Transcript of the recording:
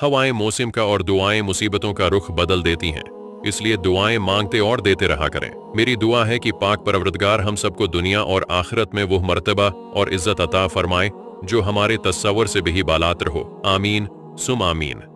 हवाएं मौसम का और दुआएं मुसीबतों का रुख बदल देती हैं इसलिए दुआएं मांगते और देते रहा करें मेरी दुआ है कि पाक परवरदगार हम सबको दुनिया और आखिरत में वो मरतबा और इज्जत अता फरमाए जो हमारे तस्वर से भी बालात्र हो आमीन सुम आमीन